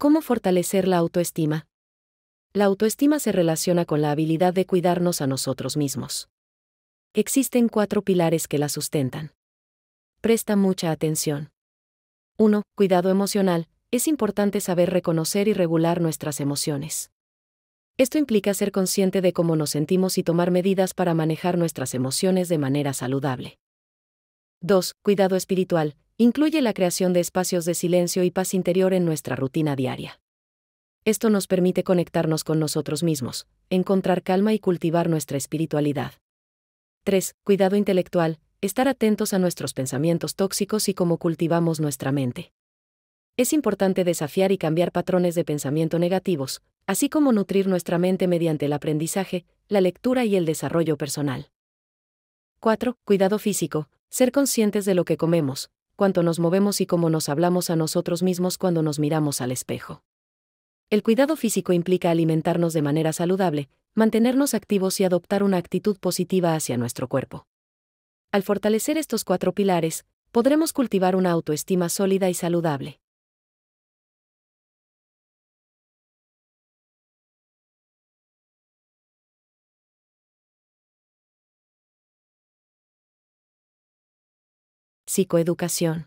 ¿Cómo fortalecer la autoestima? La autoestima se relaciona con la habilidad de cuidarnos a nosotros mismos. Existen cuatro pilares que la sustentan. Presta mucha atención. 1. Cuidado emocional. Es importante saber reconocer y regular nuestras emociones. Esto implica ser consciente de cómo nos sentimos y tomar medidas para manejar nuestras emociones de manera saludable. 2. Cuidado espiritual incluye la creación de espacios de silencio y paz interior en nuestra rutina diaria. Esto nos permite conectarnos con nosotros mismos, encontrar calma y cultivar nuestra espiritualidad. 3. Cuidado intelectual, estar atentos a nuestros pensamientos tóxicos y cómo cultivamos nuestra mente. Es importante desafiar y cambiar patrones de pensamiento negativos, así como nutrir nuestra mente mediante el aprendizaje, la lectura y el desarrollo personal. 4. Cuidado físico, ser conscientes de lo que comemos, cuánto nos movemos y cómo nos hablamos a nosotros mismos cuando nos miramos al espejo. El cuidado físico implica alimentarnos de manera saludable, mantenernos activos y adoptar una actitud positiva hacia nuestro cuerpo. Al fortalecer estos cuatro pilares, podremos cultivar una autoestima sólida y saludable. Psicoeducación.